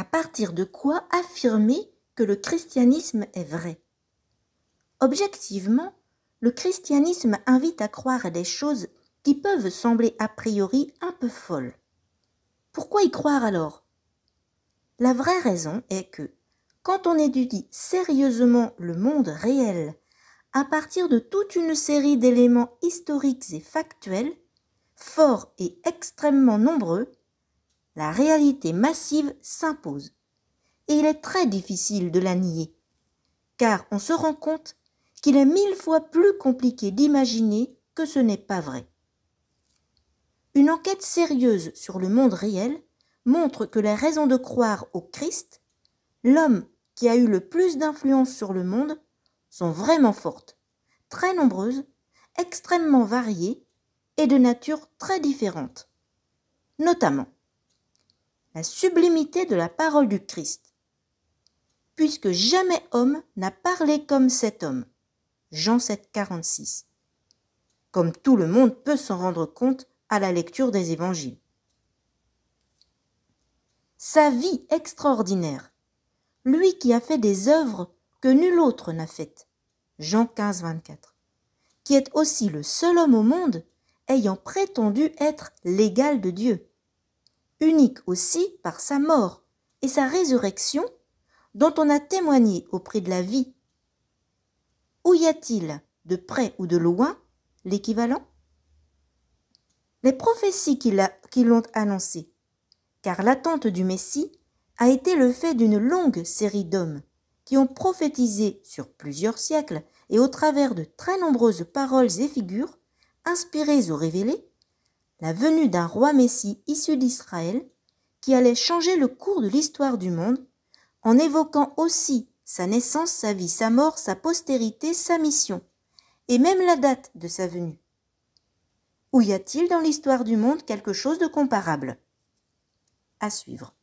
à partir de quoi affirmer que le christianisme est vrai. Objectivement, le christianisme invite à croire à des choses qui peuvent sembler a priori un peu folles. Pourquoi y croire alors La vraie raison est que, quand on étudie sérieusement le monde réel, à partir de toute une série d'éléments historiques et factuels, forts et extrêmement nombreux, la réalité massive s'impose. Et il est très difficile de la nier, car on se rend compte qu'il est mille fois plus compliqué d'imaginer que ce n'est pas vrai. Une enquête sérieuse sur le monde réel montre que les raisons de croire au Christ, l'homme qui a eu le plus d'influence sur le monde, sont vraiment fortes, très nombreuses, extrêmement variées et de nature très différente. Notamment, la sublimité de la parole du Christ. Puisque jamais homme n'a parlé comme cet homme. Jean 7, 46. Comme tout le monde peut s'en rendre compte à la lecture des évangiles. Sa vie extraordinaire. Lui qui a fait des œuvres que nul autre n'a faites. Jean 15, 24. Qui est aussi le seul homme au monde ayant prétendu être l'égal de Dieu unique aussi par sa mort et sa résurrection, dont on a témoigné au prix de la vie. Où y a-t-il, de près ou de loin, l'équivalent Les prophéties qui l'ont annoncé, car l'attente du Messie a été le fait d'une longue série d'hommes qui ont prophétisé sur plusieurs siècles et au travers de très nombreuses paroles et figures inspirées ou révélées, la venue d'un roi Messie issu d'Israël qui allait changer le cours de l'histoire du monde en évoquant aussi sa naissance, sa vie, sa mort, sa postérité, sa mission, et même la date de sa venue. Où y a-t-il dans l'histoire du monde quelque chose de comparable À suivre.